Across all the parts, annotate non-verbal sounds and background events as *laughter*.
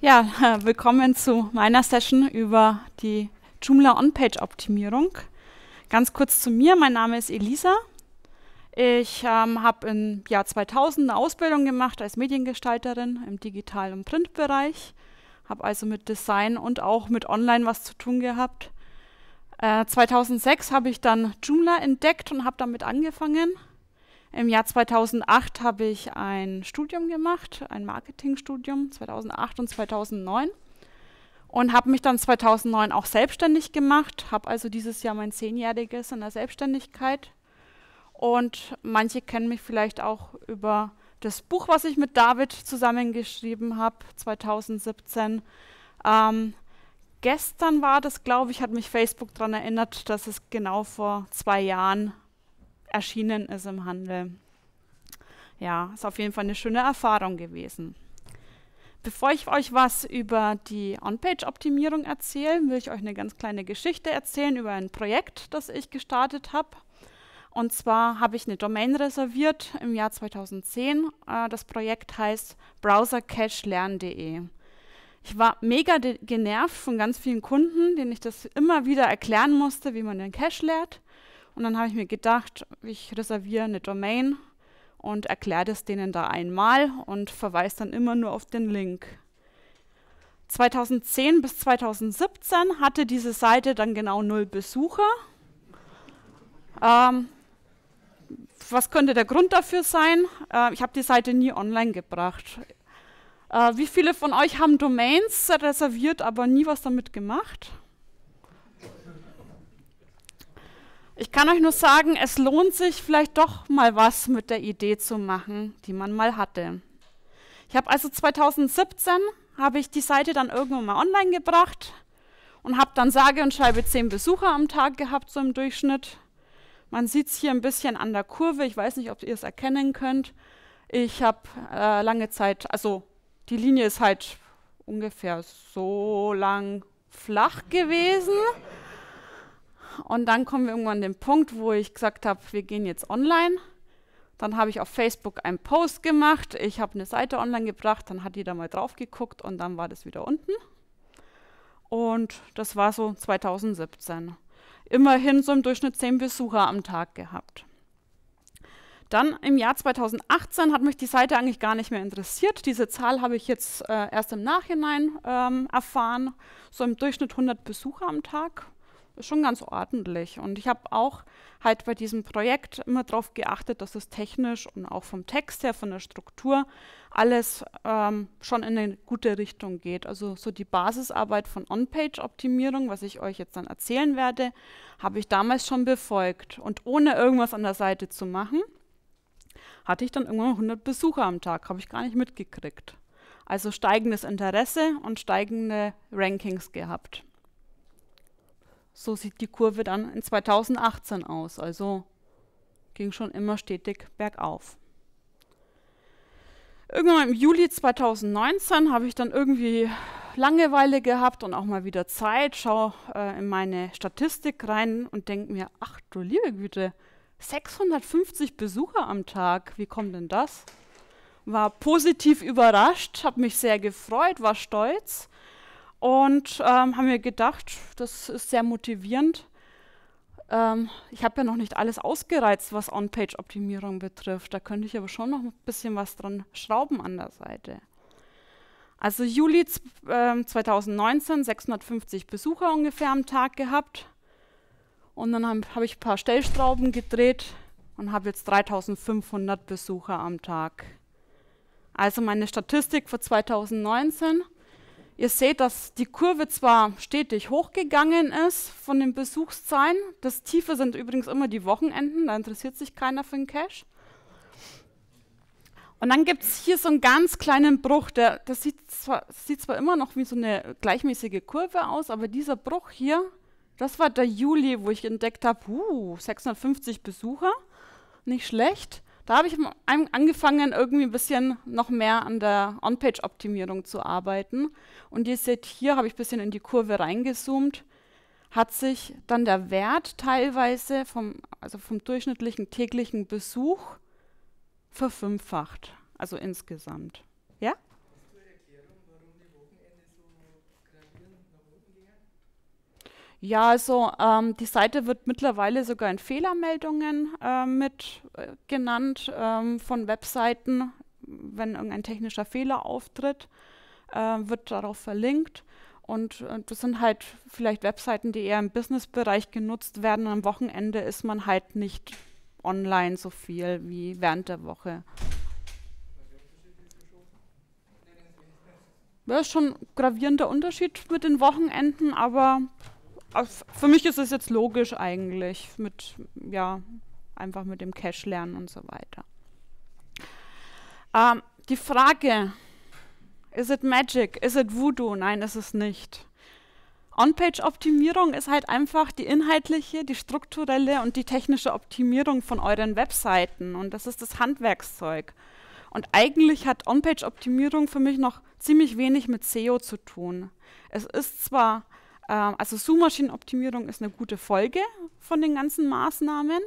Ja, *laughs* willkommen zu meiner Session über die Joomla On-Page-Optimierung. Ganz kurz zu mir, mein Name ist Elisa. Ich ähm, habe im Jahr 2000 eine Ausbildung gemacht als Mediengestalterin im Digital- und Printbereich, habe also mit Design und auch mit Online was zu tun gehabt. Äh, 2006 habe ich dann Joomla entdeckt und habe damit angefangen im Jahr 2008 habe ich ein Studium gemacht, ein Marketingstudium 2008 und 2009 und habe mich dann 2009 auch selbstständig gemacht, habe also dieses Jahr mein zehnjähriges in der Selbstständigkeit und manche kennen mich vielleicht auch über das Buch, was ich mit David zusammengeschrieben habe 2017. Ähm, gestern war das, glaube ich, hat mich Facebook daran erinnert, dass es genau vor zwei Jahren erschienen ist im Handel. Ja, ist auf jeden Fall eine schöne Erfahrung gewesen. Bevor ich euch was über die On-Page-Optimierung erzähle, will ich euch eine ganz kleine Geschichte erzählen über ein Projekt, das ich gestartet habe. Und zwar habe ich eine Domain reserviert im Jahr 2010. Äh, das Projekt heißt browsercache-lern.de. Ich war mega genervt von ganz vielen Kunden, denen ich das immer wieder erklären musste, wie man den Cache lehrt. Und dann habe ich mir gedacht, ich reserviere eine Domain und erkläre das denen da einmal und verweise dann immer nur auf den Link. 2010 bis 2017 hatte diese Seite dann genau null Besucher. Ähm, was könnte der Grund dafür sein? Äh, ich habe die Seite nie online gebracht. Äh, wie viele von euch haben Domains reserviert, aber nie was damit gemacht? Ich kann euch nur sagen, es lohnt sich vielleicht doch mal was mit der Idee zu machen, die man mal hatte. Ich habe also 2017 habe ich die Seite dann irgendwo mal online gebracht und habe dann sage und schreibe zehn Besucher am Tag gehabt so im Durchschnitt. Man sieht es hier ein bisschen an der Kurve. Ich weiß nicht, ob ihr es erkennen könnt. Ich habe äh, lange Zeit, also die Linie ist halt ungefähr so lang flach gewesen. Und dann kommen wir irgendwann an den Punkt, wo ich gesagt habe, wir gehen jetzt online. Dann habe ich auf Facebook einen Post gemacht, ich habe eine Seite online gebracht, dann hat jeder mal drauf geguckt und dann war das wieder unten. Und das war so 2017. Immerhin so im Durchschnitt zehn Besucher am Tag gehabt. Dann im Jahr 2018 hat mich die Seite eigentlich gar nicht mehr interessiert. Diese Zahl habe ich jetzt äh, erst im Nachhinein ähm, erfahren. So im Durchschnitt 100 Besucher am Tag schon ganz ordentlich. Und ich habe auch halt bei diesem Projekt immer darauf geachtet, dass es technisch und auch vom Text her, von der Struktur, alles ähm, schon in eine gute Richtung geht. Also so die Basisarbeit von On-Page-Optimierung, was ich euch jetzt dann erzählen werde, habe ich damals schon befolgt. Und ohne irgendwas an der Seite zu machen, hatte ich dann irgendwann 100 Besucher am Tag, habe ich gar nicht mitgekriegt. Also steigendes Interesse und steigende Rankings gehabt. So sieht die Kurve dann in 2018 aus, also ging schon immer stetig bergauf. Irgendwann im Juli 2019 habe ich dann irgendwie Langeweile gehabt und auch mal wieder Zeit, schaue äh, in meine Statistik rein und denke mir, ach du liebe Güte, 650 Besucher am Tag, wie kommt denn das? War positiv überrascht, habe mich sehr gefreut, war stolz und ähm, haben mir gedacht, das ist sehr motivierend. Ähm, ich habe ja noch nicht alles ausgereizt, was On-Page-Optimierung betrifft. Da könnte ich aber schon noch ein bisschen was dran schrauben an der Seite. Also Juli äh, 2019 650 Besucher ungefähr am Tag gehabt. Und dann habe hab ich ein paar Stellschrauben gedreht und habe jetzt 3500 Besucher am Tag. Also meine Statistik für 2019 Ihr seht, dass die Kurve zwar stetig hochgegangen ist von den Besuchszahlen. Das Tiefe sind übrigens immer die Wochenenden, da interessiert sich keiner für den Cash. Und dann gibt es hier so einen ganz kleinen Bruch, der, das sieht zwar, sieht zwar immer noch wie so eine gleichmäßige Kurve aus, aber dieser Bruch hier, das war der Juli, wo ich entdeckt habe, uh, 650 Besucher, nicht schlecht. Da habe ich angefangen, irgendwie ein bisschen noch mehr an der On-Page-Optimierung zu arbeiten. Und ihr seht, hier habe ich ein bisschen in die Kurve reingezoomt, hat sich dann der Wert teilweise vom, also vom durchschnittlichen täglichen Besuch verfünffacht, also insgesamt. Ja, also ähm, die Seite wird mittlerweile sogar in Fehlermeldungen äh, mit äh, genannt ähm, von Webseiten, wenn irgendein technischer Fehler auftritt, äh, wird darauf verlinkt. Und äh, das sind halt vielleicht Webseiten, die eher im Businessbereich genutzt werden. Und am Wochenende ist man halt nicht online so viel wie während der Woche. Das ist schon ein gravierender Unterschied mit den Wochenenden, aber äh, für mich ist es jetzt logisch eigentlich mit, ja, einfach mit dem Cache lernen und so weiter. Ähm, die Frage, is it Magic, is it Voodoo? Nein, ist es nicht. On-Page-Optimierung ist halt einfach die inhaltliche, die strukturelle und die technische Optimierung von euren Webseiten und das ist das Handwerkszeug. Und eigentlich hat On-Page-Optimierung für mich noch ziemlich wenig mit SEO zu tun. Es ist zwar ähm, also Suchmaschinenoptimierung ist eine gute Folge von den ganzen Maßnahmen,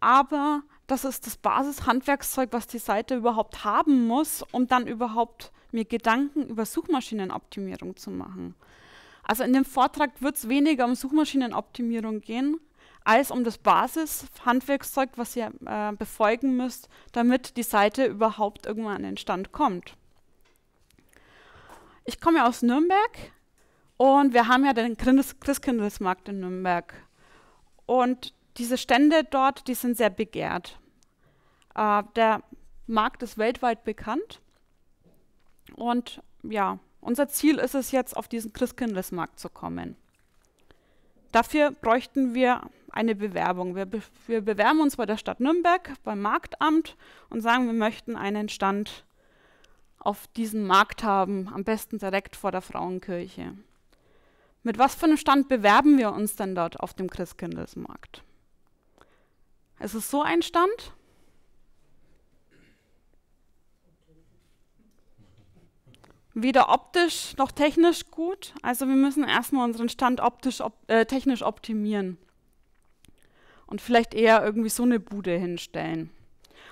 aber das ist das Basishandwerkszeug, was die Seite überhaupt haben muss, um dann überhaupt mir Gedanken über Suchmaschinenoptimierung zu machen. Also in dem Vortrag wird es weniger um Suchmaschinenoptimierung gehen, als um das Basishandwerkszeug, was ihr äh, befolgen müsst, damit die Seite überhaupt irgendwann an den Stand kommt. Ich komme aus Nürnberg. Und wir haben ja den Christkindlesmarkt in Nürnberg. Und diese Stände dort, die sind sehr begehrt. Äh, der Markt ist weltweit bekannt. Und ja, unser Ziel ist es jetzt, auf diesen Christkindlesmarkt zu kommen. Dafür bräuchten wir eine Bewerbung. Wir, be wir, bewerben uns bei der Stadt Nürnberg, beim Marktamt und sagen, wir möchten einen Stand auf diesem Markt haben, am besten direkt vor der Frauenkirche. Mit was für einem Stand bewerben wir uns denn dort auf dem Christkindlesmarkt? Ist es so ein Stand? Weder optisch noch technisch gut. Also wir müssen erstmal unseren Stand optisch, op äh, technisch optimieren. Und vielleicht eher irgendwie so eine Bude hinstellen.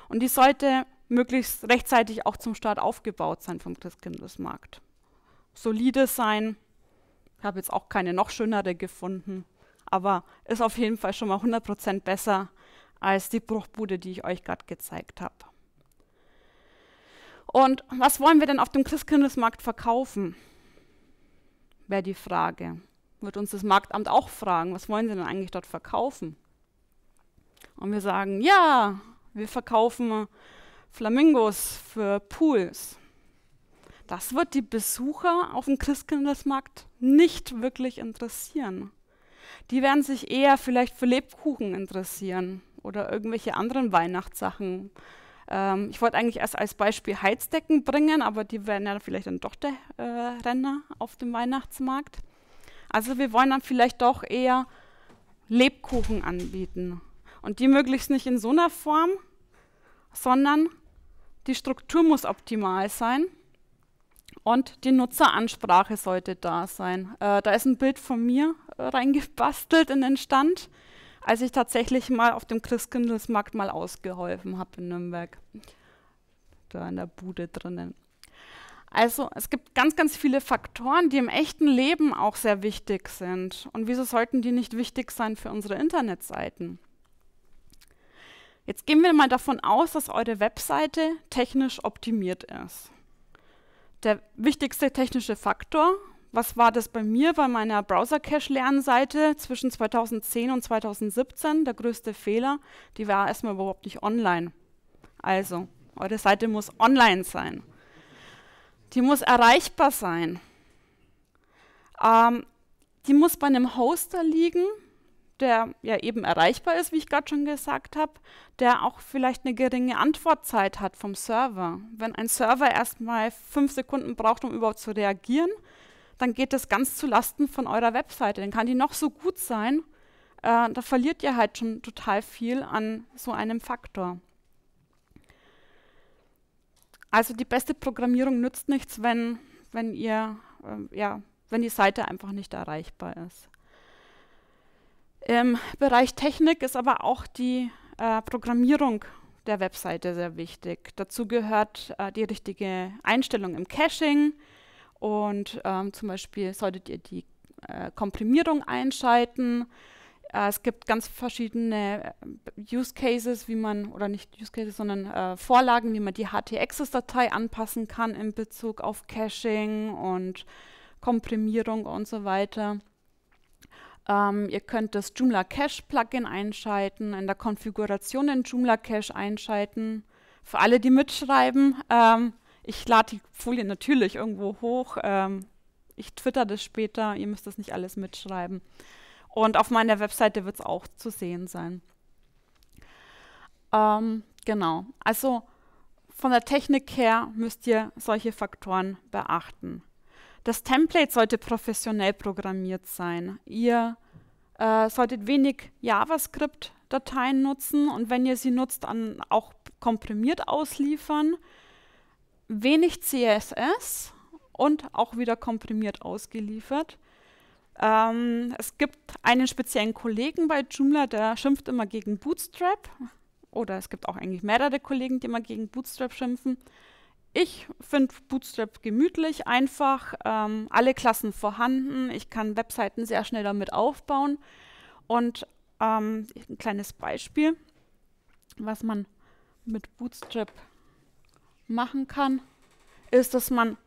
Und die sollte möglichst rechtzeitig auch zum Start aufgebaut sein vom Christkindlesmarkt. Solide sein, ich habe jetzt auch keine noch schönere gefunden, aber ist auf jeden Fall schon mal 100% besser als die Bruchbude, die ich euch gerade gezeigt habe. Und was wollen wir denn auf dem Christkindlesmarkt verkaufen? Wäre die Frage. Wird uns das Marktamt auch fragen, was wollen sie denn eigentlich dort verkaufen? Und wir sagen, ja, wir verkaufen Flamingos für Pools. Das wird die Besucher auf dem Christkindlesmarkt nicht wirklich interessieren. Die werden sich eher vielleicht für Lebkuchen interessieren oder irgendwelche anderen Weihnachtssachen. Ähm, ich wollte eigentlich erst als Beispiel Heizdecken bringen, aber die werden ja vielleicht dann doch der äh, Renner auf dem Weihnachtsmarkt. Also wir wollen dann vielleicht doch eher Lebkuchen anbieten. Und die möglichst nicht in so einer Form, sondern die Struktur muss optimal sein. Und die Nutzeransprache sollte da sein. Äh, da ist ein Bild von mir äh, reingebastelt in den Stand, als ich tatsächlich mal auf dem Christkindlesmarkt mal ausgeholfen habe in Nürnberg. Da in der Bude drinnen. Also es gibt ganz, ganz viele Faktoren, die im echten Leben auch sehr wichtig sind. Und wieso sollten die nicht wichtig sein für unsere Internetseiten? Jetzt gehen wir mal davon aus, dass eure Webseite technisch optimiert ist der wichtigste technische Faktor. Was war das bei mir bei meiner Browser-Cache-Lernseite zwischen 2010 und 2017? Der größte Fehler, die war erstmal überhaupt nicht online. Also, eure Seite muss online sein. Die muss erreichbar sein. Ähm, die muss bei einem Hoster liegen, der ja eben erreichbar ist, wie ich gerade schon gesagt habe, der auch vielleicht eine geringe Antwortzeit hat vom Server. Wenn ein Server erstmal fünf Sekunden braucht, um überhaupt zu reagieren, dann geht das ganz zu Lasten von eurer Webseite. Dann kann die noch so gut sein, äh, da verliert ihr halt schon total viel an so einem Faktor. Also die beste Programmierung nützt nichts, wenn, wenn ihr, äh, ja, wenn die Seite einfach nicht erreichbar ist. Im Bereich Technik ist aber auch die äh, Programmierung der Webseite sehr wichtig. Dazu gehört äh, die richtige Einstellung im Caching und ähm, zum Beispiel solltet ihr die äh, Komprimierung einschalten. Äh, es gibt ganz verschiedene äh, Use Cases, wie man, oder nicht Use Cases, sondern äh, Vorlagen, wie man die HTXS-Datei anpassen kann in Bezug auf Caching und Komprimierung und so weiter. Ähm, ihr könnt das Joomla Cache Plugin einschalten, in der Konfiguration den Joomla Cache einschalten. Für alle, die mitschreiben, ähm, ich lade die Folie natürlich irgendwo hoch. Ähm, ich twitter das später, ihr müsst das nicht alles mitschreiben. Und auf meiner Webseite wird es auch zu sehen sein. Ähm, genau, also von der Technik her müsst ihr solche Faktoren beachten. Das Template sollte professionell programmiert sein. Ihr äh, solltet wenig JavaScript-Dateien nutzen und wenn ihr sie nutzt, an, auch komprimiert ausliefern. Wenig CSS und auch wieder komprimiert ausgeliefert. Ähm, es gibt einen speziellen Kollegen bei Joomla, der schimpft immer gegen Bootstrap. Oder es gibt auch eigentlich mehrere Kollegen, die immer gegen Bootstrap schimpfen. Ich finde Bootstrap gemütlich, einfach, ähm, alle Klassen vorhanden. Ich kann Webseiten sehr schnell damit aufbauen. Und ähm, ein kleines Beispiel, was man mit Bootstrap machen kann, ist, dass man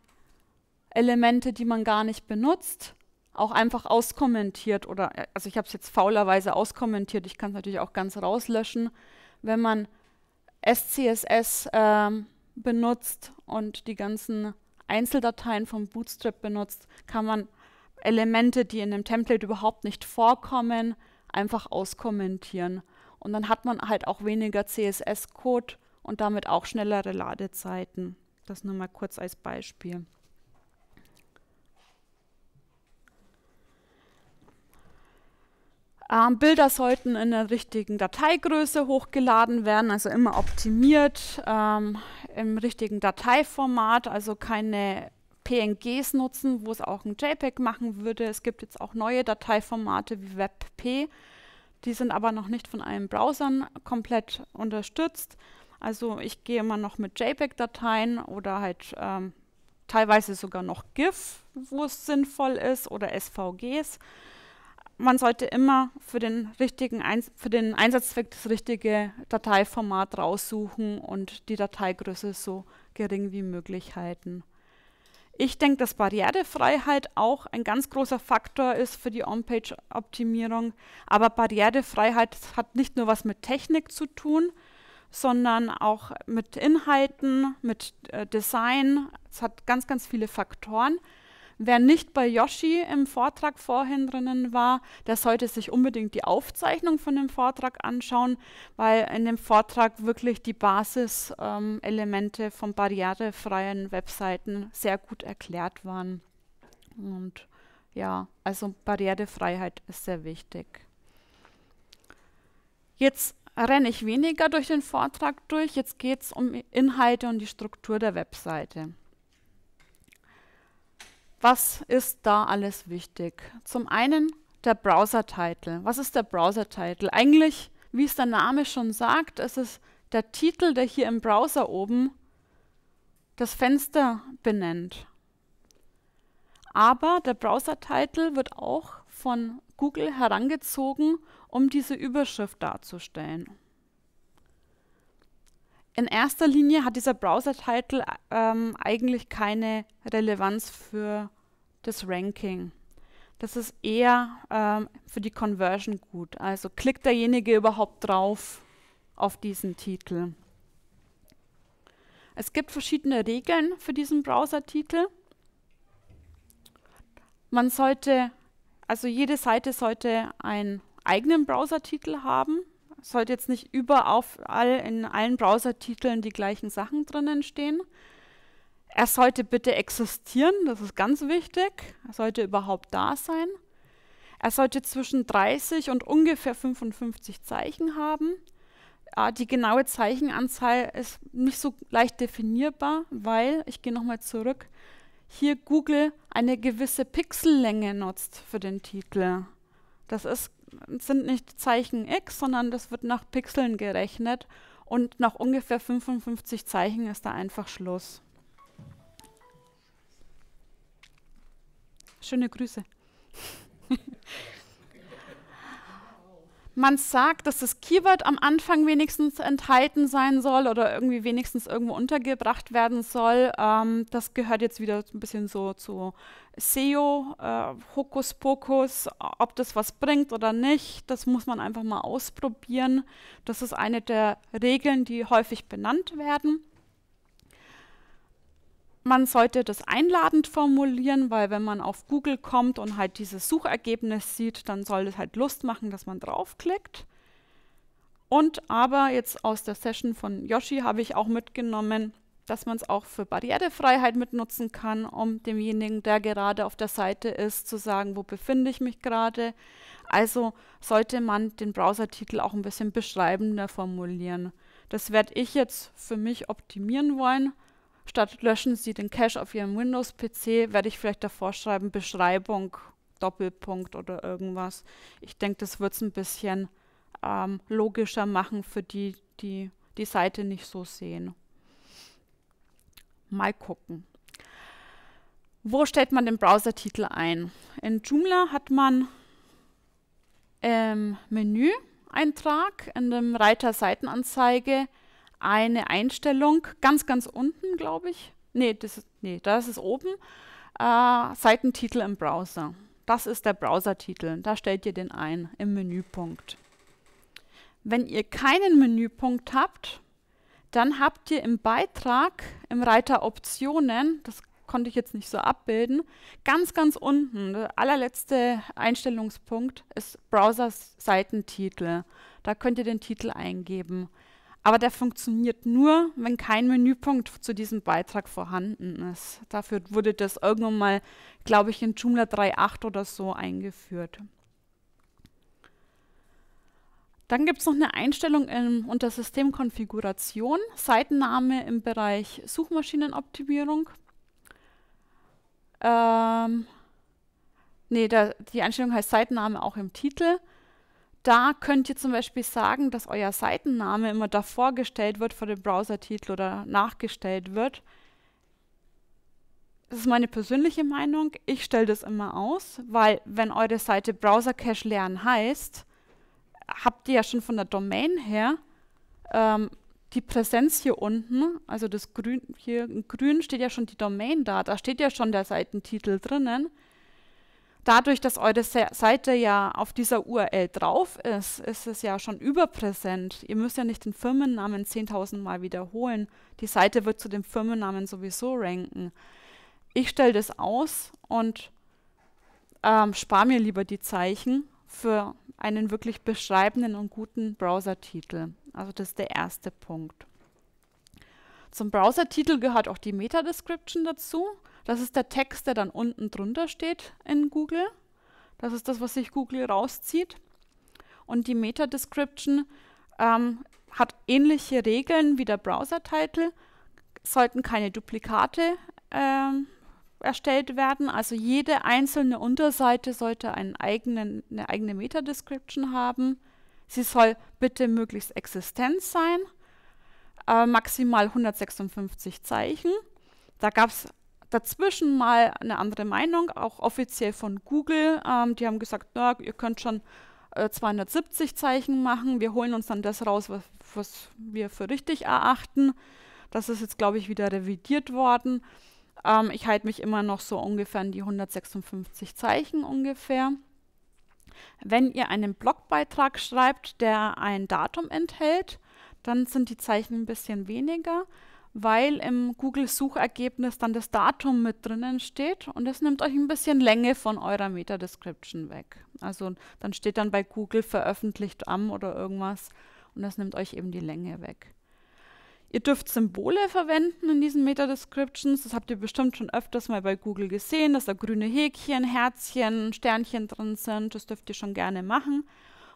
Elemente, die man gar nicht benutzt, auch einfach auskommentiert oder, äh, also ich habe es jetzt faulerweise auskommentiert, ich kann es natürlich auch ganz rauslöschen, wenn man SCSS ähm, benutzt und die ganzen Einzeldateien vom Bootstrap benutzt, kann man Elemente, die in dem Template überhaupt nicht vorkommen, einfach auskommentieren. Und dann hat man halt auch weniger CSS-Code und damit auch schnellere Ladezeiten. Das nur mal kurz als Beispiel. Ähm, Bilder sollten in der richtigen Dateigröße hochgeladen werden, also immer optimiert ähm, im richtigen Dateiformat, also keine PNGs nutzen, wo es auch ein JPEG machen würde. Es gibt jetzt auch neue Dateiformate wie WebP, die sind aber noch nicht von allen Browsern komplett unterstützt. Also ich gehe immer noch mit JPEG-Dateien oder halt ähm, teilweise sogar noch GIF, wo es sinnvoll ist, oder SVGs man sollte immer für den, richtigen Einz für den Einsatzzweck das richtige Dateiformat raussuchen und die Dateigröße so gering wie möglich halten. Ich denke, dass Barrierefreiheit auch ein ganz großer Faktor ist für die On-Page-Optimierung. Aber Barrierefreiheit hat nicht nur was mit Technik zu tun, sondern auch mit Inhalten, mit äh, Design. Es hat ganz, ganz viele Faktoren. Wer nicht bei Yoshi im Vortrag vorhin drinnen war, der sollte sich unbedingt die Aufzeichnung von dem Vortrag anschauen, weil in dem Vortrag wirklich die Basiselemente ähm, von barrierefreien Webseiten sehr gut erklärt waren. Und ja, also Barrierefreiheit ist sehr wichtig. Jetzt renne ich weniger durch den Vortrag durch, jetzt geht es um Inhalte und die Struktur der Webseite. Was ist da alles wichtig? Zum einen der Browser-Title. Was ist der Browser-Title? Eigentlich, wie es der Name schon sagt, ist es der Titel, der hier im Browser oben das Fenster benennt. Aber der Browser-Title wird auch von Google herangezogen, um diese Überschrift darzustellen. In erster Linie hat dieser Browser-Title ähm, eigentlich keine Relevanz für das Ranking. Das ist eher ähm, für die Conversion gut. Also klickt derjenige überhaupt drauf auf diesen Titel. Es gibt verschiedene Regeln für diesen Browsertitel. Man sollte, also jede Seite sollte einen eigenen Browser-Titel haben. Es sollte jetzt nicht überall in allen Browser-Titeln die gleichen Sachen drinnen stehen. Er sollte bitte existieren, das ist ganz wichtig. Er sollte überhaupt da sein. Er sollte zwischen 30 und ungefähr 55 Zeichen haben. Die genaue Zeichenanzahl ist nicht so leicht definierbar, weil, ich gehe nochmal zurück, hier Google eine gewisse Pixellänge nutzt für den Titel. Das ist, sind nicht Zeichen X, sondern das wird nach Pixeln gerechnet und nach ungefähr 55 Zeichen ist da einfach Schluss. Schöne Grüße. Man sagt, dass das Keyword am Anfang wenigstens enthalten sein soll oder irgendwie wenigstens irgendwo untergebracht werden soll. Ähm, das gehört jetzt wieder ein bisschen so zu SEO, äh, Hokuspokus, ob das was bringt oder nicht. Das muss man einfach mal ausprobieren. Das ist eine der Regeln, die häufig benannt werden. Man sollte das einladend formulieren, weil wenn man auf Google kommt und halt dieses Suchergebnis sieht, dann soll es halt Lust machen, dass man draufklickt. Und aber jetzt aus der Session von Yoshi habe ich auch mitgenommen, dass man es auch für Barrierefreiheit mitnutzen kann, um demjenigen, der gerade auf der Seite ist, zu sagen, wo befinde ich mich gerade. Also sollte man den Browsertitel auch ein bisschen beschreibender formulieren. Das werde ich jetzt für mich optimieren wollen, Statt löschen Sie den Cache auf Ihrem Windows-PC, werde ich vielleicht davor schreiben Beschreibung, Doppelpunkt oder irgendwas. Ich denke, das wird es ein bisschen ähm, logischer machen für die, die die Seite nicht so sehen. Mal gucken. Wo stellt man den Browsertitel ein? In Joomla hat man im ähm, Menü-Eintrag, in dem Reiter Seitenanzeige eine Einstellung ganz, ganz unten, glaube ich. Nee, das ist, nee, das ist oben. Äh, Seitentitel im Browser. Das ist der Browsertitel. Da stellt ihr den ein im Menüpunkt. Wenn ihr keinen Menüpunkt habt, dann habt ihr im Beitrag im Reiter Optionen, das konnte ich jetzt nicht so abbilden, ganz, ganz unten, der allerletzte Einstellungspunkt ist Browser-Seitentitel. Da könnt ihr den Titel eingeben. Aber der funktioniert nur, wenn kein Menüpunkt zu diesem Beitrag vorhanden ist. Dafür wurde das irgendwann mal, glaube ich, in Joomla 3.8 oder so eingeführt. Dann gibt es noch eine Einstellung in, unter Systemkonfiguration, Seitenname im Bereich Suchmaschinenoptimierung. Ähm, nee, da, die Einstellung heißt Seitenname auch im Titel. Da könnt ihr zum Beispiel sagen, dass euer Seitenname immer davor gestellt wird vor dem Browsertitel oder nachgestellt wird. Das ist meine persönliche Meinung. Ich stelle das immer aus, weil wenn eure Seite Browser Cache lernen heißt, habt ihr ja schon von der Domain her ähm, die Präsenz hier unten, also das Grün hier in Grün steht ja schon die Domain da, da steht ja schon der Seitentitel drinnen. Dadurch, dass eure Seite ja auf dieser URL drauf ist, ist es ja schon überpräsent. Ihr müsst ja nicht den Firmennamen 10.000 Mal wiederholen. Die Seite wird zu dem Firmennamen sowieso ranken. Ich stelle das aus und ähm, spare mir lieber die Zeichen für einen wirklich beschreibenden und guten Browsertitel. Also das ist der erste Punkt. Zum Browsertitel gehört auch die Meta-Description dazu. Das ist der Text, der dann unten drunter steht in Google. Das ist das, was sich Google rauszieht. Und die Meta-Description ähm, hat ähnliche Regeln wie der Browser-Title, sollten keine Duplikate ähm, erstellt werden. Also jede einzelne Unterseite sollte eigenen, eine eigene Meta-Description haben. Sie soll bitte möglichst existent sein, äh, maximal 156 Zeichen. Da gab es dazwischen mal eine andere Meinung, auch offiziell von Google. Ähm, die haben gesagt, na, ihr könnt schon äh, 270 Zeichen machen. Wir holen uns dann das raus, was, was wir für richtig erachten. Das ist jetzt, glaube ich, wieder revidiert worden. Ähm, ich halte mich immer noch so ungefähr an die 156 Zeichen ungefähr. Wenn ihr einen Blogbeitrag schreibt, der ein Datum enthält, dann sind die Zeichen ein bisschen weniger weil im Google-Suchergebnis dann das Datum mit drinnen steht und das nimmt euch ein bisschen Länge von eurer Meta-Description weg. Also dann steht dann bei Google veröffentlicht am oder irgendwas und das nimmt euch eben die Länge weg. Ihr dürft Symbole verwenden in diesen Meta-Descriptions. Das habt ihr bestimmt schon öfters mal bei Google gesehen, dass da grüne Häkchen, Herzchen, Sternchen drin sind. Das dürft ihr schon gerne machen.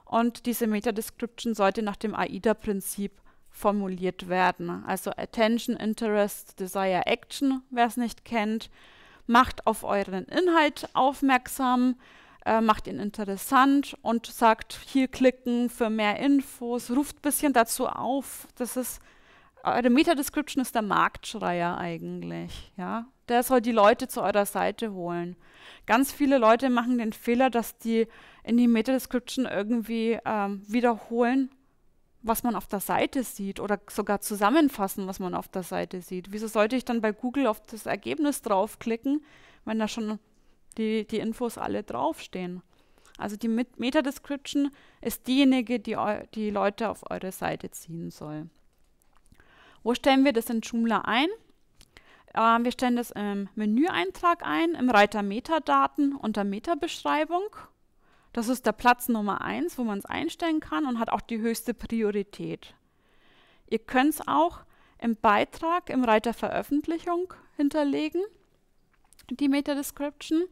Und diese Meta-Description sollte nach dem AIDA-Prinzip formuliert werden. Also Attention, Interest, Desire, Action, wer es nicht kennt. Macht auf euren Inhalt aufmerksam, äh, macht ihn interessant und sagt hier klicken für mehr Infos, ruft ein bisschen dazu auf. Das ist, eure Meta-Description ist der Marktschreier eigentlich. Ja? Der soll die Leute zu eurer Seite holen. Ganz viele Leute machen den Fehler, dass die in die Meta-Description irgendwie ähm, wiederholen, was man auf der Seite sieht oder sogar zusammenfassen, was man auf der Seite sieht. Wieso sollte ich dann bei Google auf das Ergebnis draufklicken, wenn da schon die, die Infos alle draufstehen? Also die Meta-Description ist diejenige, die die Leute auf eure Seite ziehen soll. Wo stellen wir das in Joomla ein? Ähm, wir stellen das im Menüeintrag ein, im Reiter Metadaten unter Meta-Beschreibung. Das ist der Platz Nummer eins, wo man es einstellen kann und hat auch die höchste Priorität. Ihr könnt es auch im Beitrag im Reiter Veröffentlichung hinterlegen, die Meta-Description.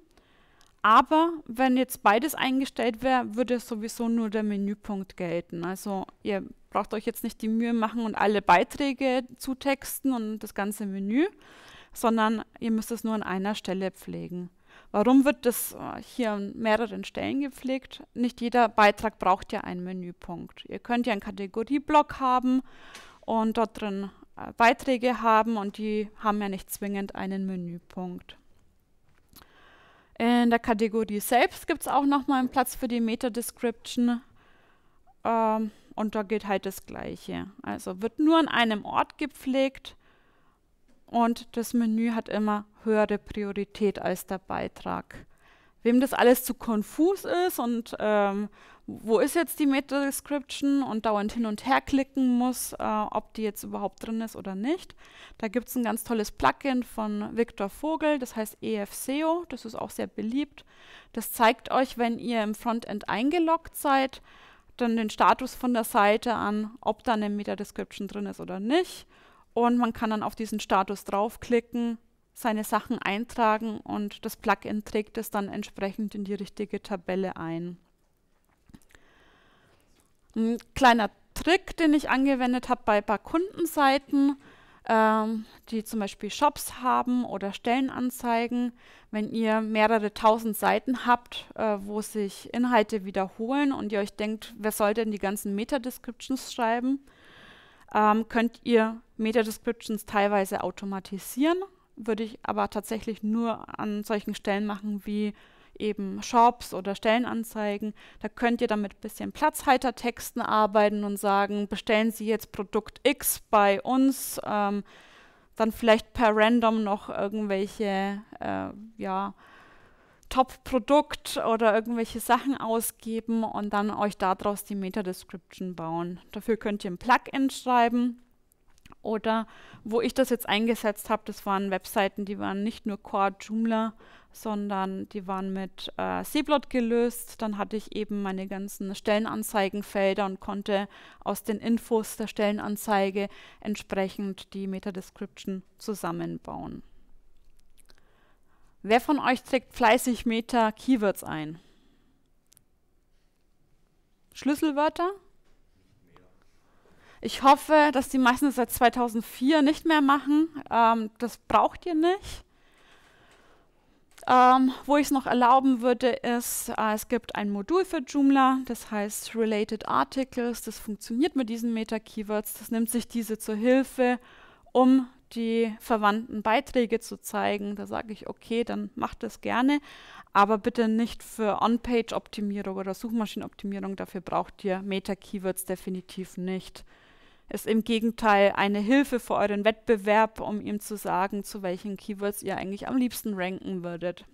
Aber wenn jetzt beides eingestellt wäre, würde sowieso nur der Menüpunkt gelten. Also ihr braucht euch jetzt nicht die Mühe machen und alle Beiträge zutexten und das ganze Menü, sondern ihr müsst es nur an einer Stelle pflegen. Warum wird das äh, hier an mehreren Stellen gepflegt? Nicht jeder Beitrag braucht ja einen Menüpunkt. Ihr könnt ja einen Kategorieblock haben und dort drin äh, Beiträge haben und die haben ja nicht zwingend einen Menüpunkt. In der Kategorie selbst gibt es auch nochmal einen Platz für die Meta-Description ähm, und da gilt halt das Gleiche. Also wird nur an einem Ort gepflegt und das Menü hat immer höhere Priorität als der Beitrag. Wem das alles zu konfus ist und ähm, wo ist jetzt die Meta-Description und dauernd hin und her klicken muss, äh, ob die jetzt überhaupt drin ist oder nicht. Da gibt es ein ganz tolles Plugin von Viktor Vogel, das heißt EFSEO, das ist auch sehr beliebt. Das zeigt euch, wenn ihr im Frontend eingeloggt seid, dann den Status von der Seite an, ob da eine Meta-Description drin ist oder nicht. Und man kann dann auf diesen Status draufklicken, seine Sachen eintragen und das Plugin trägt es dann entsprechend in die richtige Tabelle ein. Ein kleiner Trick, den ich angewendet habe bei ein paar Kundenseiten, ähm, die zum Beispiel Shops haben oder Stellenanzeigen. Wenn ihr mehrere tausend Seiten habt, äh, wo sich Inhalte wiederholen und ihr euch denkt, wer soll denn die ganzen Meta-Descriptions schreiben, ähm, könnt ihr Meta-Descriptions teilweise automatisieren, würde ich aber tatsächlich nur an solchen Stellen machen wie eben Shops oder Stellenanzeigen. Da könnt ihr dann mit ein bisschen Platzhaltertexten arbeiten und sagen, bestellen Sie jetzt Produkt X bei uns, ähm, dann vielleicht per Random noch irgendwelche, äh, ja, Top-Produkt oder irgendwelche Sachen ausgeben und dann euch daraus die Meta-Description bauen. Dafür könnt ihr ein Plugin schreiben oder wo ich das jetzt eingesetzt habe, das waren Webseiten, die waren nicht nur Core Joomla, sondern die waren mit äh, c gelöst. Dann hatte ich eben meine ganzen Stellenanzeigenfelder und konnte aus den Infos der Stellenanzeige entsprechend die Meta-Description zusammenbauen. Wer von euch trägt fleißig Meta Keywords ein? Schlüsselwörter? Ich hoffe, dass die meisten das seit 2004 nicht mehr machen. Ähm, das braucht ihr nicht. Ähm, wo ich es noch erlauben würde, ist, äh, es gibt ein Modul für Joomla, das heißt Related Articles. Das funktioniert mit diesen Meta-Keywords. Das nimmt sich diese zur Hilfe, um die verwandten Beiträge zu zeigen. Da sage ich, okay, dann macht das gerne, aber bitte nicht für On-Page-Optimierung oder Suchmaschinenoptimierung. Dafür braucht ihr Meta-Keywords definitiv nicht. Ist im Gegenteil eine Hilfe für euren Wettbewerb, um ihm zu sagen, zu welchen Keywords ihr eigentlich am liebsten ranken würdet.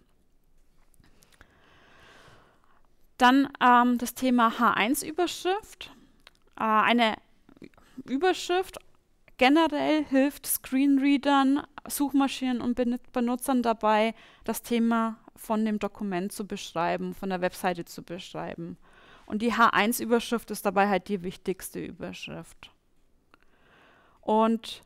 Dann ähm, das Thema H1-Überschrift. Äh, eine Überschrift Generell hilft Screenreadern, Suchmaschinen und Benutzern dabei, das Thema von dem Dokument zu beschreiben, von der Webseite zu beschreiben. Und die H1-Überschrift ist dabei halt die wichtigste Überschrift. Und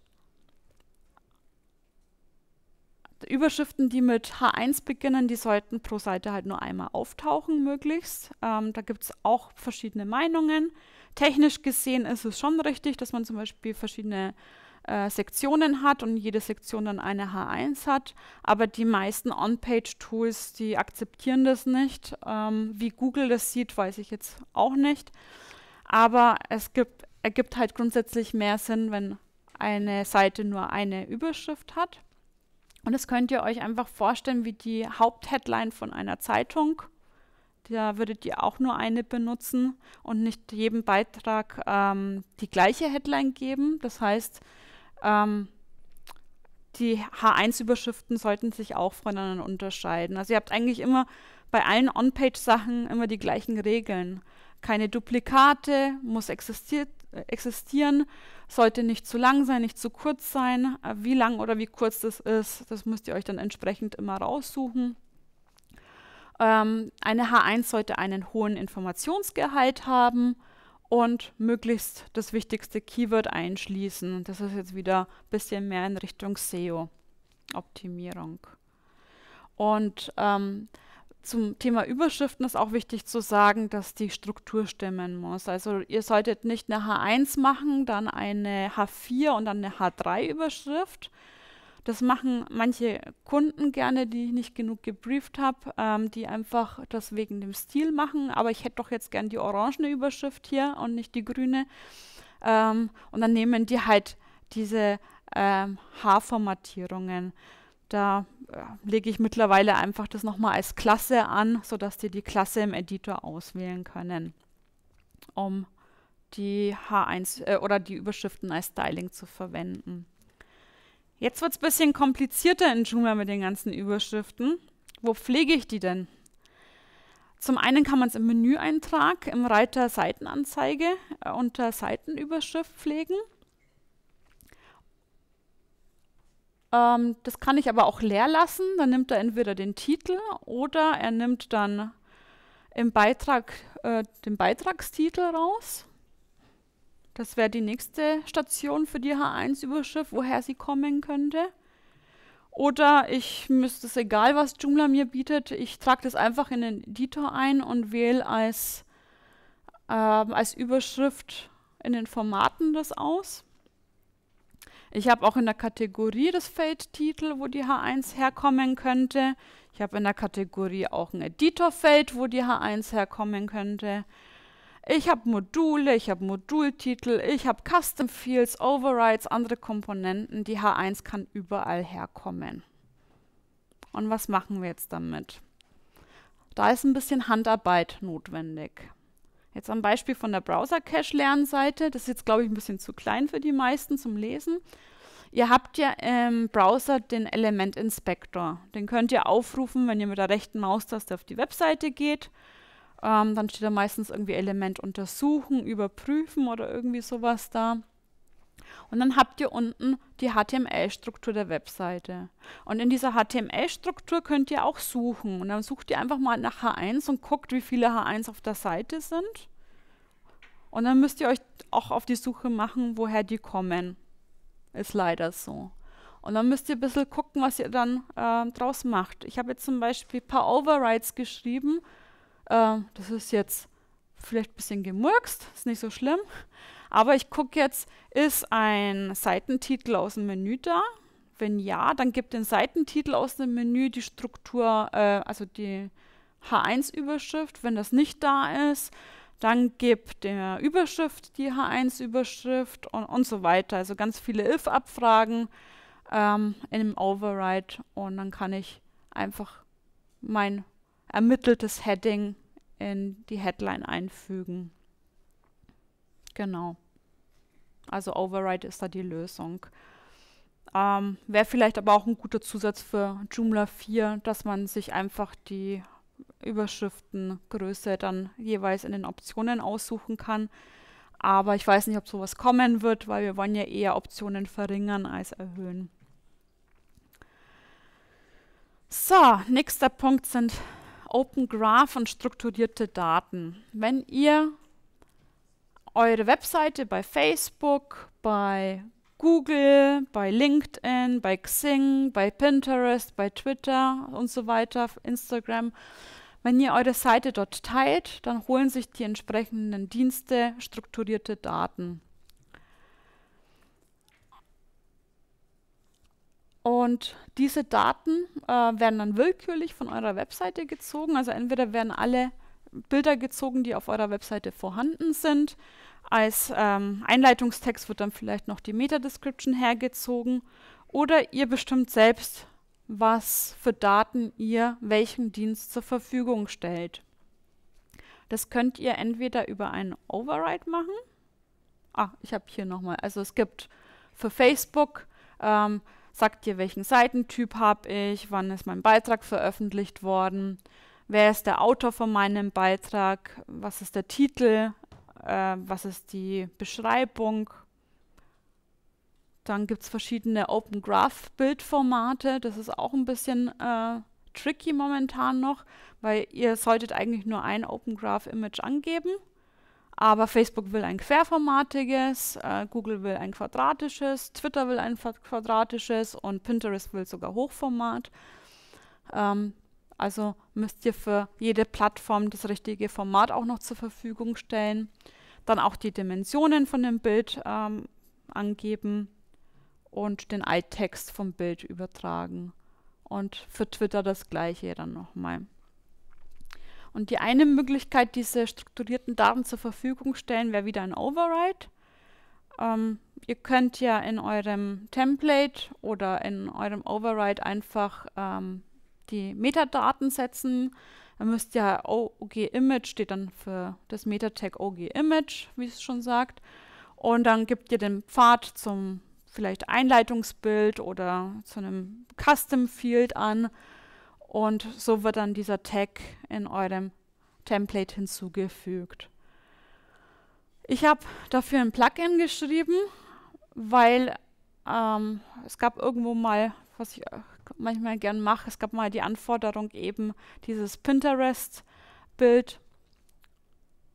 Überschriften, die mit H1 beginnen, die sollten pro Seite halt nur einmal auftauchen, möglichst. Ähm, da gibt es auch verschiedene Meinungen. Technisch gesehen ist es schon richtig, dass man zum Beispiel verschiedene äh, Sektionen hat und jede Sektion dann eine H1 hat, aber die meisten On-Page-Tools, die akzeptieren das nicht. Ähm, wie Google das sieht, weiß ich jetzt auch nicht. Aber es gibt, ergibt halt grundsätzlich mehr Sinn, wenn eine Seite nur eine Überschrift hat. Und das könnt ihr euch einfach vorstellen wie die Hauptheadline von einer Zeitung da würdet ihr auch nur eine benutzen und nicht jedem Beitrag ähm, die gleiche Headline geben. Das heißt, ähm, die H1-Überschriften sollten sich auch voneinander unterscheiden. Also ihr habt eigentlich immer bei allen On-Page-Sachen immer die gleichen Regeln. Keine Duplikate, muss existiert, äh, existieren, sollte nicht zu lang sein, nicht zu kurz sein. Äh, wie lang oder wie kurz das ist, das müsst ihr euch dann entsprechend immer raussuchen. Ähm, eine H1 sollte einen hohen Informationsgehalt haben und möglichst das wichtigste Keyword einschließen. Das ist jetzt wieder ein bisschen mehr in Richtung SEO-Optimierung. Und ähm, zum Thema Überschriften ist auch wichtig zu sagen, dass die Struktur stimmen muss. Also ihr solltet nicht eine H1 machen, dann eine H4 und dann eine H3-Überschrift, das machen manche Kunden gerne, die ich nicht genug gebrieft habe, ähm, die einfach das wegen dem Stil machen. Aber ich hätte doch jetzt gerne die orangene Überschrift hier und nicht die grüne. Ähm, und dann nehmen die halt diese ähm, Haarformatierungen. Da äh, lege ich mittlerweile einfach das nochmal als Klasse an, sodass die die Klasse im Editor auswählen können, um die H1 äh, oder die Überschriften als Styling zu verwenden. Jetzt wird es ein bisschen komplizierter in Joomla mit den ganzen Überschriften. Wo pflege ich die denn? Zum einen kann man es im Menüeintrag im Reiter Seitenanzeige äh, unter Seitenüberschrift pflegen. Ähm, das kann ich aber auch leer lassen. Dann nimmt er entweder den Titel oder er nimmt dann im Beitrag äh, den Beitragstitel raus. Das wäre die nächste Station für die H1-Überschrift, woher sie kommen könnte. Oder ich müsste es egal, was Joomla mir bietet, ich trage das einfach in den Editor ein und wähle als, äh, als Überschrift in den Formaten das aus. Ich habe auch in der Kategorie das Feldtitel, wo die H1 herkommen könnte. Ich habe in der Kategorie auch ein Editorfeld, wo die H1 herkommen könnte. Ich habe Module, ich habe Modultitel, ich habe Custom Fields, Overrides, andere Komponenten. Die H1 kann überall herkommen. Und was machen wir jetzt damit? Da ist ein bisschen Handarbeit notwendig. Jetzt am Beispiel von der Browser-Cache-Lernseite. Das ist jetzt, glaube ich, ein bisschen zu klein für die meisten zum Lesen. Ihr habt ja im ähm, Browser den Element Inspector. Den könnt ihr aufrufen, wenn ihr mit der rechten Maustaste auf die Webseite geht. Ähm, dann steht da meistens irgendwie Element untersuchen, überprüfen oder irgendwie sowas da. Und dann habt ihr unten die HTML-Struktur der Webseite. Und in dieser HTML-Struktur könnt ihr auch suchen. Und dann sucht ihr einfach mal nach H1 und guckt, wie viele H1 auf der Seite sind. Und dann müsst ihr euch auch auf die Suche machen, woher die kommen. Ist leider so. Und dann müsst ihr ein bisschen gucken, was ihr dann äh, draus macht. Ich habe jetzt zum Beispiel ein paar Overrides geschrieben, äh, das ist jetzt vielleicht ein bisschen gemurkst, ist nicht so schlimm. Aber ich gucke jetzt, ist ein Seitentitel aus dem Menü da? Wenn ja, dann gibt den Seitentitel aus dem Menü die Struktur, äh, also die H1-Überschrift. Wenn das nicht da ist, dann gibt der Überschrift die H1-Überschrift und, und so weiter. Also ganz viele if-Abfragen ähm, in dem Override und dann kann ich einfach mein ermitteltes Heading in die Headline einfügen. Genau. Also Override ist da die Lösung. Ähm, Wäre vielleicht aber auch ein guter Zusatz für Joomla 4, dass man sich einfach die Überschriftengröße dann jeweils in den Optionen aussuchen kann. Aber ich weiß nicht, ob sowas kommen wird, weil wir wollen ja eher Optionen verringern als erhöhen. So, nächster Punkt sind Open Graph und strukturierte Daten. Wenn ihr eure Webseite bei Facebook, bei Google, bei LinkedIn, bei Xing, bei Pinterest, bei Twitter und so weiter, Instagram. Wenn ihr eure Seite dort teilt, dann holen sich die entsprechenden Dienste strukturierte Daten. Und diese Daten äh, werden dann willkürlich von eurer Webseite gezogen. Also entweder werden alle Bilder gezogen, die auf eurer Webseite vorhanden sind. Als ähm, Einleitungstext wird dann vielleicht noch die Meta-Description hergezogen. Oder ihr bestimmt selbst, was für Daten ihr welchen Dienst zur Verfügung stellt. Das könnt ihr entweder über einen Override machen. Ah, ich habe hier nochmal. Also es gibt für Facebook ähm, sagt hier, welchen Seitentyp habe ich, wann ist mein Beitrag veröffentlicht worden, wer ist der Autor von meinem Beitrag, was ist der Titel, äh, was ist die Beschreibung. Dann gibt es verschiedene Open Graph Bildformate. Das ist auch ein bisschen äh, tricky momentan noch, weil ihr solltet eigentlich nur ein Open Graph Image angeben. Aber Facebook will ein querformatiges, äh, Google will ein quadratisches, Twitter will ein quadratisches und Pinterest will sogar Hochformat. Ähm, also müsst ihr für jede Plattform das richtige Format auch noch zur Verfügung stellen. Dann auch die Dimensionen von dem Bild ähm, angeben und den Alttext vom Bild übertragen. Und für Twitter das gleiche dann nochmal. Und die eine Möglichkeit, diese strukturierten Daten zur Verfügung stellen, wäre wieder ein Override. Ähm, ihr könnt ja in eurem Template oder in eurem Override einfach ähm, die Metadaten setzen. Ihr müsst ja OG-Image, steht dann für das Metatag OG-Image, wie es schon sagt. Und dann gibt ihr den Pfad zum vielleicht Einleitungsbild oder zu einem Custom-Field an und so wird dann dieser Tag in eurem Template hinzugefügt. Ich habe dafür ein Plugin geschrieben, weil ähm, es gab irgendwo mal, was ich äh, manchmal gern mache, es gab mal die Anforderung eben dieses Pinterest-Bild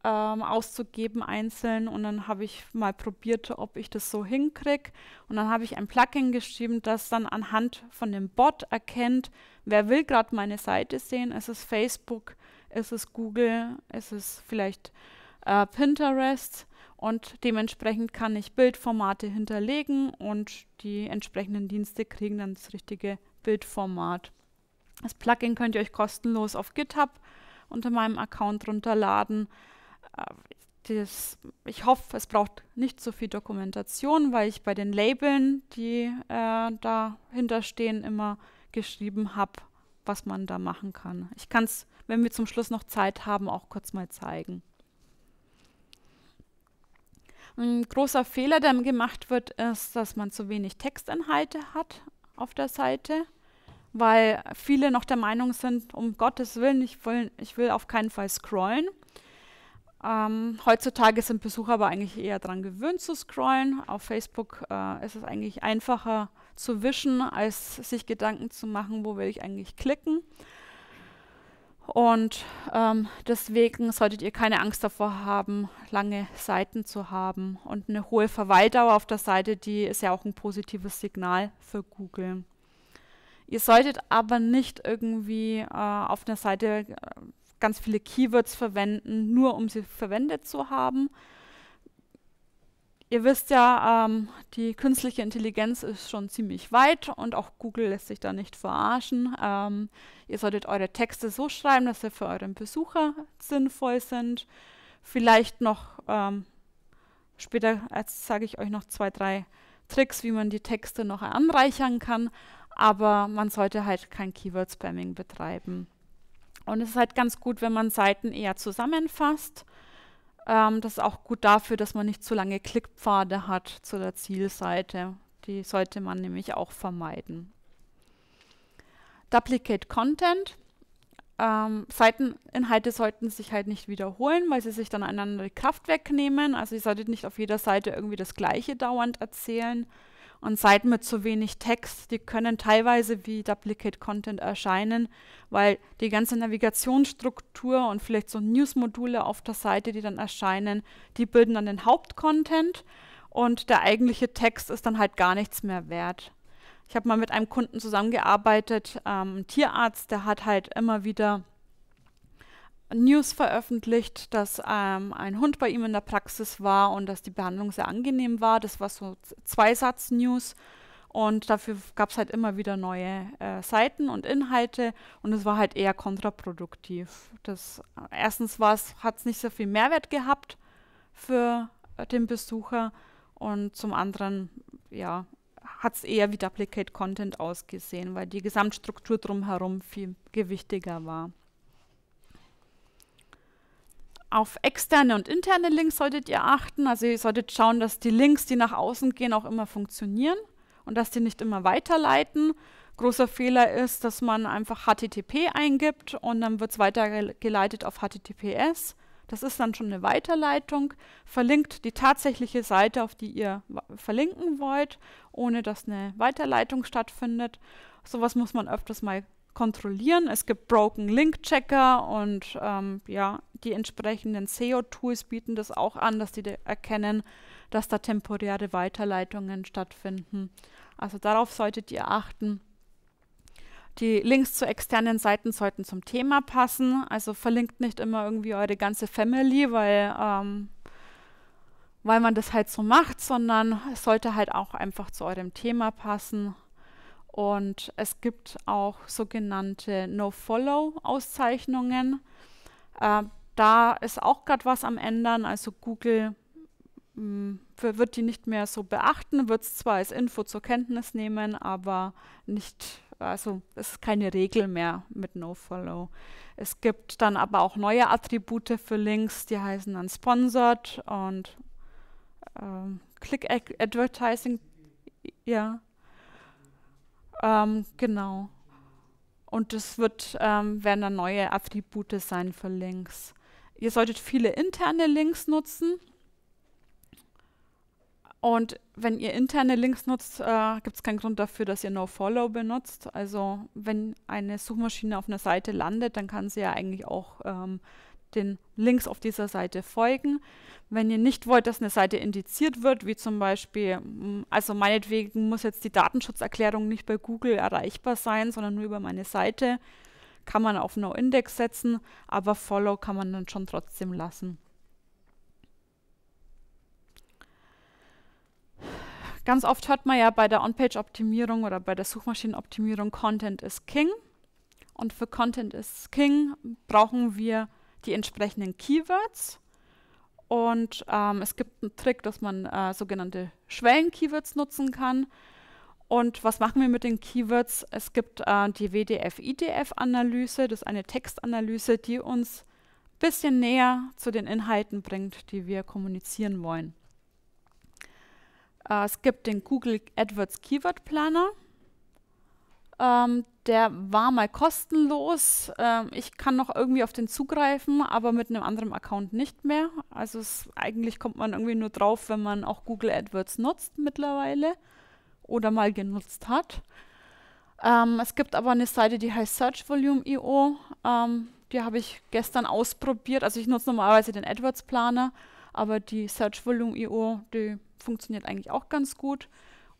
ähm, auszugeben einzeln und dann habe ich mal probiert, ob ich das so hinkriege und dann habe ich ein Plugin geschrieben, das dann anhand von dem Bot erkennt, wer will gerade meine Seite sehen, ist es Facebook, ist es Google, ist es vielleicht äh, Pinterest und dementsprechend kann ich Bildformate hinterlegen und die entsprechenden Dienste kriegen dann das richtige Bildformat. Das Plugin könnt ihr euch kostenlos auf GitHub unter meinem Account runterladen das, ich hoffe, es braucht nicht so viel Dokumentation, weil ich bei den Labeln, die äh, dahinter stehen, immer geschrieben habe, was man da machen kann. Ich kann es, wenn wir zum Schluss noch Zeit haben, auch kurz mal zeigen. Ein großer Fehler, der gemacht wird, ist, dass man zu wenig Textinhalte hat auf der Seite, weil viele noch der Meinung sind, um Gottes Willen, ich will, ich will auf keinen Fall scrollen. Ähm, heutzutage sind Besucher aber eigentlich eher daran gewöhnt zu scrollen. Auf Facebook äh, ist es eigentlich einfacher zu wischen, als sich Gedanken zu machen, wo will ich eigentlich klicken. Und ähm, deswegen solltet ihr keine Angst davor haben, lange Seiten zu haben. Und eine hohe Verweildauer auf der Seite, die ist ja auch ein positives Signal für Google. Ihr solltet aber nicht irgendwie äh, auf einer Seite äh, ganz viele Keywords verwenden, nur um sie verwendet zu haben. Ihr wisst ja, ähm, die künstliche Intelligenz ist schon ziemlich weit und auch Google lässt sich da nicht verarschen. Ähm, ihr solltet eure Texte so schreiben, dass sie für euren Besucher sinnvoll sind. Vielleicht noch ähm, später sage ich euch noch zwei, drei Tricks, wie man die Texte noch anreichern kann. Aber man sollte halt kein Keyword-Spamming betreiben. Und es ist halt ganz gut, wenn man Seiten eher zusammenfasst. Ähm, das ist auch gut dafür, dass man nicht zu lange Klickpfade hat zu der Zielseite. Die sollte man nämlich auch vermeiden. Duplicate Content. Ähm, Seiteninhalte sollten sich halt nicht wiederholen, weil sie sich dann einander die Kraft wegnehmen. Also ihr solltet nicht auf jeder Seite irgendwie das Gleiche dauernd erzählen. Und Seiten mit zu wenig Text, die können teilweise wie Duplicate Content erscheinen, weil die ganze Navigationsstruktur und vielleicht so News-Module auf der Seite, die dann erscheinen, die bilden dann den Hauptcontent und der eigentliche Text ist dann halt gar nichts mehr wert. Ich habe mal mit einem Kunden zusammengearbeitet, ähm, Tierarzt, der hat halt immer wieder News veröffentlicht, dass ähm, ein Hund bei ihm in der Praxis war und dass die Behandlung sehr angenehm war. Das war so Zweisatz-News. Und dafür gab es halt immer wieder neue äh, Seiten und Inhalte und es war halt eher kontraproduktiv. Das, äh, erstens hat es nicht so viel Mehrwert gehabt für äh, den Besucher und zum anderen, ja, hat es eher wie Duplicate Content ausgesehen, weil die Gesamtstruktur drumherum viel gewichtiger war. Auf externe und interne Links solltet ihr achten. Also ihr solltet schauen, dass die Links, die nach außen gehen, auch immer funktionieren und dass die nicht immer weiterleiten. Großer Fehler ist, dass man einfach HTTP eingibt und dann wird es weitergeleitet auf HTTPS. Das ist dann schon eine Weiterleitung. Verlinkt die tatsächliche Seite, auf die ihr verlinken wollt, ohne dass eine Weiterleitung stattfindet. Sowas muss man öfters mal kontrollieren. Es gibt Broken Link Checker und ähm, ja, die entsprechenden SEO-Tools bieten das auch an, dass die da erkennen, dass da temporäre Weiterleitungen stattfinden. Also darauf solltet ihr achten. Die Links zu externen Seiten sollten zum Thema passen. Also verlinkt nicht immer irgendwie eure ganze Family, weil, ähm, weil man das halt so macht, sondern es sollte halt auch einfach zu eurem Thema passen. Und es gibt auch sogenannte No-Follow-Auszeichnungen. Äh, da ist auch gerade was am Ändern. Also Google mh, mm, wird die nicht mehr so beachten, wird es zwar als Info zur Kenntnis nehmen, aber nicht, also es ist keine Regel mehr mit No-Follow. Es gibt dann aber auch neue Attribute für Links, die heißen dann Sponsored und äh, Click Advertising. Ja. Ähm, genau. Und es wird, ähm, werden dann neue Attribute sein für Links. Ihr solltet viele interne Links nutzen. Und wenn ihr interne Links nutzt, äh, gibt es keinen Grund dafür, dass ihr NoFollow benutzt. Also wenn eine Suchmaschine auf einer Seite landet, dann kann sie ja eigentlich auch ähm, den Links auf dieser Seite folgen. Wenn ihr nicht wollt, dass eine Seite indiziert wird, wie zum Beispiel, mm, also meinetwegen muss jetzt die Datenschutzerklärung nicht bei Google erreichbar sein, sondern nur über meine Seite, kann man auf No-Index setzen, aber Follow kann man dann schon trotzdem lassen. Ganz oft hört man ja bei der On-Page-Optimierung oder bei der Suchmaschinenoptimierung, Content is King. Und für Content is King brauchen wir die entsprechenden Keywords. Und ähm, es gibt einen Trick, dass man äh, sogenannte Schwellen-Keywords nutzen kann. Und was machen wir mit den Keywords? Es gibt äh, die WDF-IDF-Analyse, das ist eine Textanalyse, die uns ein bisschen näher zu den Inhalten bringt, die wir kommunizieren wollen. Äh, es gibt den Google AdWords Keyword Planner. Ähm, der war mal kostenlos. Ähm, ich kann noch irgendwie auf den zugreifen, aber mit einem anderen Account nicht mehr. Also es, eigentlich kommt man irgendwie nur drauf, wenn man auch Google AdWords nutzt mittlerweile oder mal genutzt hat. Ähm, es gibt aber eine Seite, die heißt SearchVolume.io. Ähm, die habe ich gestern ausprobiert. Also ich nutze normalerweise den AdWords Planer, aber die SearchVolume.io, die funktioniert eigentlich auch ganz gut.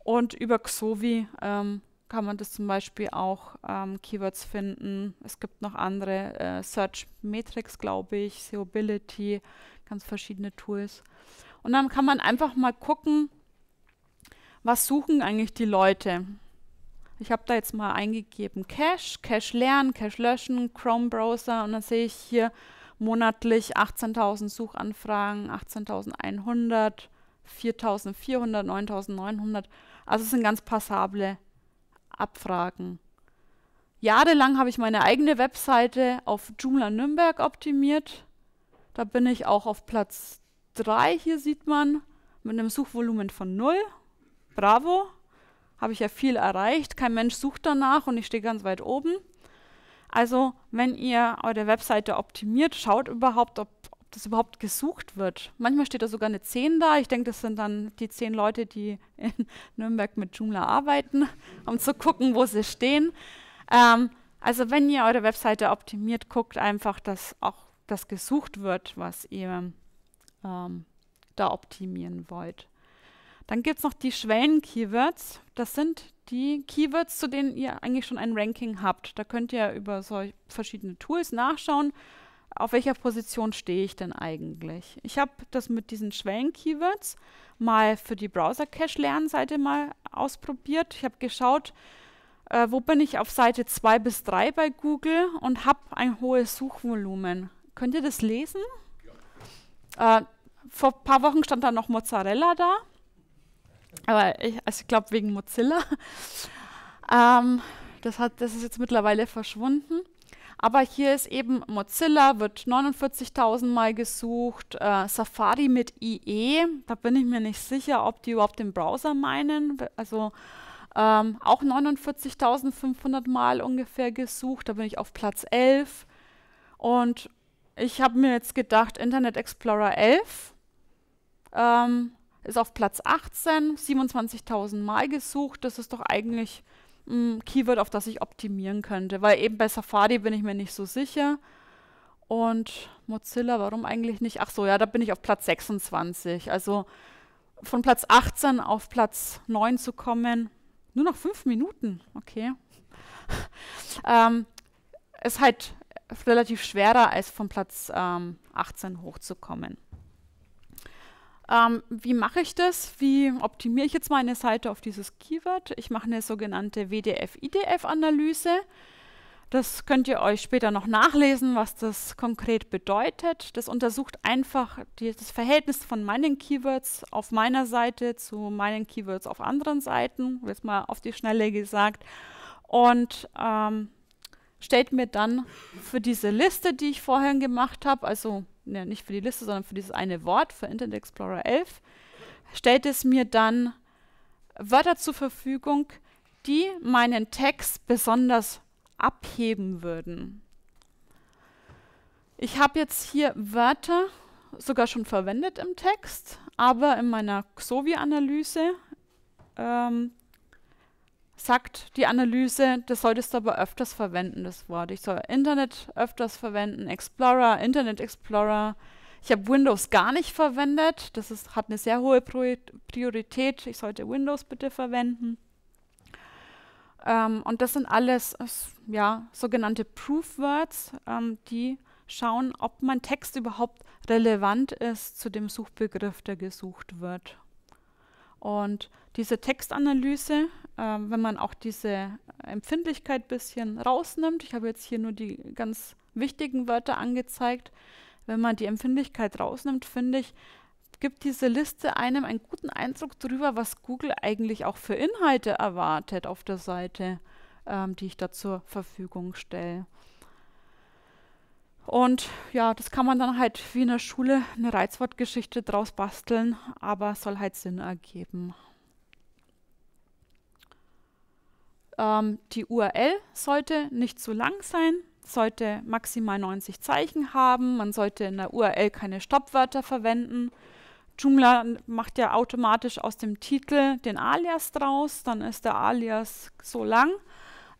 Und über Xovi ähm, kann man das zum Beispiel auch ähm, Keywords finden. Es gibt noch andere äh, Search Metrics, glaube ich, SEOBility, ganz verschiedene Tools. Und dann kann man einfach mal gucken, was suchen eigentlich die Leute. Ich habe da jetzt mal eingegeben Cache, Cache lernen, Cache löschen, Chrome Browser und dann sehe ich hier monatlich 18.000 Suchanfragen, 18.100, 4.400, 9.900. Also es sind ganz passable abfragen. Jahrelang habe ich meine eigene Webseite auf Joomla Nürnberg optimiert. Da bin ich auch auf Platz 3, hier sieht man, mit einem Suchvolumen von 0. Bravo, habe ich ja viel erreicht. Kein Mensch sucht danach und ich stehe ganz weit oben. Also, wenn ihr eure Webseite optimiert, schaut überhaupt, ob das überhaupt gesucht wird. Manchmal steht da sogar eine 10 da. Ich denke, das sind dann die 10 Leute, die in *laughs* Nürnberg mit Joomla arbeiten, *laughs* um zu gucken, wo sie stehen. Ähm, also wenn ihr eure Webseite optimiert, guckt einfach, dass auch das gesucht wird, was ihr ähm, da optimieren wollt. Dann gibt es noch die Schwellen-Keywords. Das sind die Keywords, zu denen ihr eigentlich schon ein Ranking habt. Da könnt ihr über solche verschiedene Tools nachschauen, auf welcher Position stehe ich denn eigentlich? Ich habe das mit diesen Schwellen-Keywords mal für die Browser-Cache-Lernseite mal ausprobiert. Ich habe geschaut, äh, wo bin ich auf Seite 2 bis 3 bei Google und habe ein hohes Suchvolumen. Könnt ihr das lesen? Ja. Äh, vor ein paar Wochen stand da noch Mozzarella da. Aber ich, also ich glaube wegen Mozilla. *laughs* ähm, das, hat, das ist jetzt mittlerweile verschwunden. Aber hier ist eben Mozilla, wird 49.000 Mal gesucht, äh, Safari mit IE, da bin ich mir nicht sicher, ob die überhaupt den Browser meinen. Also ähm, auch 49.500 Mal ungefähr gesucht, da bin ich auf Platz 11. Und ich habe mir jetzt gedacht, Internet Explorer 11 ähm, ist auf Platz 18, 27.000 Mal gesucht. Das ist doch eigentlich mh, Keyword, auf das ich optimieren könnte. Weil eben bei Safari bin ich mir nicht so sicher. Und Mozilla, warum eigentlich nicht? Ach so, ja, da bin ich auf Platz 26. Also von Platz 18 auf Platz 9 zu kommen, nur noch fünf Minuten, okay. *laughs* ähm, ist halt relativ schwerer, als von Platz ähm, 18 hochzukommen. Ähm, wie mache ich das? Wie optimiere ich jetzt meine Seite auf dieses Keyword? Ich mache eine sogenannte WDF-IDF-Analyse. Das könnt ihr euch später noch nachlesen, was das konkret bedeutet. Das untersucht einfach die, das Verhältnis von meinen Keywords auf meiner Seite zu meinen Keywords auf anderen Seiten, jetzt mal auf die Schnelle gesagt, und ähm, stellt mir dann für diese Liste, die ich vorhin gemacht habe, also ne, nicht für die Liste, sondern für dieses eine Wort, für Internet Explorer 11, stellt es mir dann Wörter zur Verfügung, die meinen Text besonders abheben würden. Ich habe jetzt hier Wörter sogar schon verwendet im Text, aber in meiner Xovi-Analyse ähm, sagt die Analyse, das solltest du aber öfters verwenden, das Wort. Ich soll Internet öfters verwenden, Explorer, Internet Explorer. Ich habe Windows gar nicht verwendet. Das ist, hat eine sehr hohe Priorität. Ich sollte Windows bitte verwenden. Ähm, und das sind alles ja, sogenannte Proof Words, ähm, die schauen, ob mein Text überhaupt relevant ist zu dem Suchbegriff, der gesucht wird. Und diese Textanalyse, äh, wenn man auch diese Empfindlichkeit ein bisschen rausnimmt, ich habe jetzt hier nur die ganz wichtigen Wörter angezeigt, wenn man die Empfindlichkeit rausnimmt, finde ich, gibt diese Liste einem einen guten Eindruck darüber, was Google eigentlich auch für Inhalte erwartet auf der Seite, ähm, die ich da zur Verfügung stelle. Und ja, das kann man dann halt wie in der Schule eine Reizwortgeschichte draus basteln, aber soll halt Sinn ergeben. Ähm, die URL sollte nicht zu lang sein, sollte maximal 90 Zeichen haben, man sollte in der URL keine Stoppwörter verwenden. Joomla macht ja automatisch aus dem Titel den Alias draus, dann ist der Alias so lang.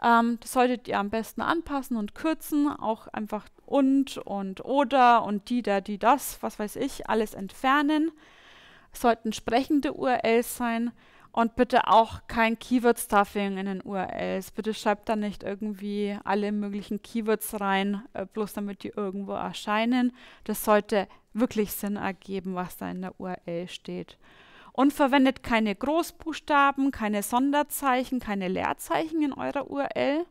Ähm, das solltet ihr am besten anpassen und kürzen, auch einfach und und oder und die, da, die, das, was weiß ich, alles entfernen. Es sollten sprechende URLs sein. Und bitte auch kein Keyword-Stuffing in den URLs. Bitte schreibt da nicht irgendwie alle möglichen Keywords rein, äh, bloß damit die irgendwo erscheinen. Das sollte wirklich Sinn ergeben, was da in der URL steht. Und verwendet keine Großbuchstaben, keine Sonderzeichen, keine Leerzeichen in eurer URL.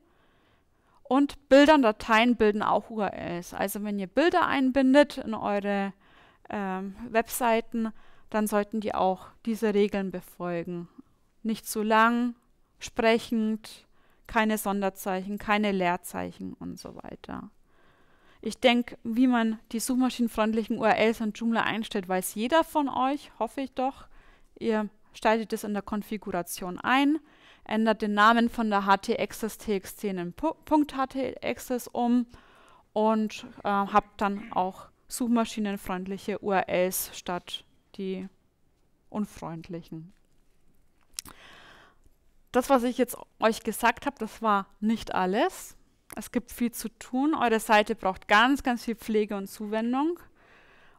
Und Bilder und Dateien bilden auch URLs. Also wenn ihr Bilder einbindet in eure ähm, Webseiten, dann sollten die auch diese Regeln befolgen nicht zu lang, sprechend, keine Sonderzeichen, keine Leerzeichen und so weiter. Ich denke, wie man die suchmaschinenfreundlichen URLs in Joomla einstellt, weiß jeder von euch, hoffe ich doch. Ihr schaltet es in der Konfiguration ein, ändert den Namen von der htaccess.txt in den .htaccess um und äh, habt dann auch suchmaschinenfreundliche URLs statt die unfreundlichen das, was ich jetzt euch gesagt habe, das war nicht alles. Es gibt viel zu tun. Eure Seite braucht ganz, ganz viel Pflege und Zuwendung.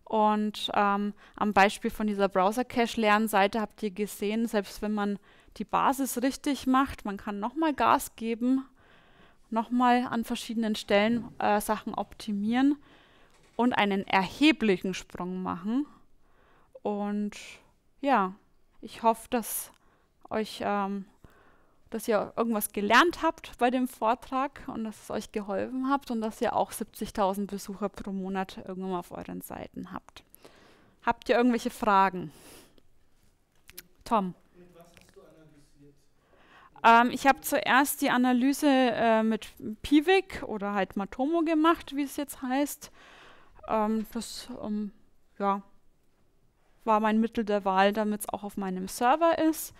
Und ähm, am Beispiel von dieser Browser-Cache-Lernseite habt ihr gesehen, selbst wenn man die Basis richtig macht, man kann nochmal Gas geben, nochmal an verschiedenen Stellen äh, Sachen optimieren und einen erheblichen Sprung machen. Und ja, ich hoffe, dass euch ähm, dass ihr irgendwas gelernt habt bei dem Vortrag und dass es euch geholfen habt und dass ihr auch 70.000 Besucher pro Monat irgendwann auf euren Seiten habt. Habt ihr irgendwelche Fragen? Tom. Mit was hast du Ähm, ich habe zuerst die Analyse äh, mit Piwik oder halt Matomo gemacht, wie es jetzt heißt. Ähm, das ähm, ja, war mein Mittel der Wahl, damit es auch auf meinem Server ist.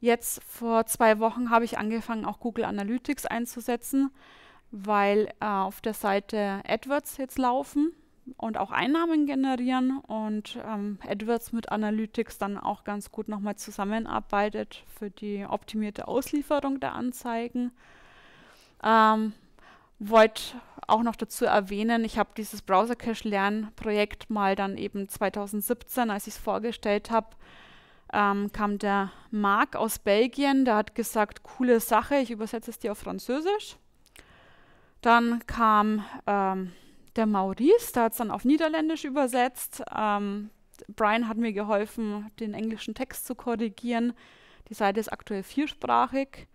Jetzt vor zwei Wochen habe ich angefangen, auch Google Analytics einzusetzen, weil äh, auf der Seite AdWords jetzt laufen und auch Einnahmen generieren und ähm, AdWords mit Analytics dann auch ganz gut nochmal zusammenarbeitet für die optimierte Auslieferung der Anzeigen. Ähm, wollte auch noch dazu erwähnen, ich habe dieses Browser Cache Lernprojekt mal dann eben 2017, als ich es vorgestellt habe, ähm, kam der Marc aus Belgien, der hat gesagt, coole Sache, ich übersetze es dir auf Französisch. Dann kam ähm, der Maurice, der hat es dann auf Niederländisch übersetzt. Ähm, Brian hat mir geholfen, den englischen Text zu korrigieren. Die Seite ist aktuell viersprachig.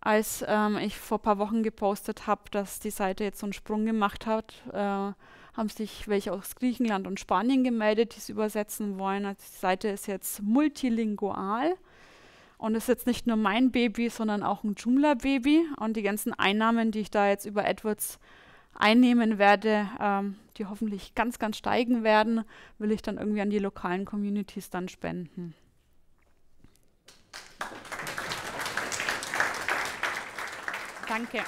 Als ähm, ich vor ein paar Wochen gepostet habe, dass die Seite jetzt so einen Sprung gemacht hat, äh, haben sich welche aus Griechenland und Spanien gemeldet, die es übersetzen wollen. Also die Seite ist jetzt multilingual und ist jetzt nicht nur mein Baby, sondern auch ein Joomla-Baby. Und die ganzen Einnahmen, die ich da jetzt über AdWords einnehmen werde, ähm, die hoffentlich ganz, ganz steigen werden, will ich dann irgendwie an die lokalen Communities dann spenden. Danke.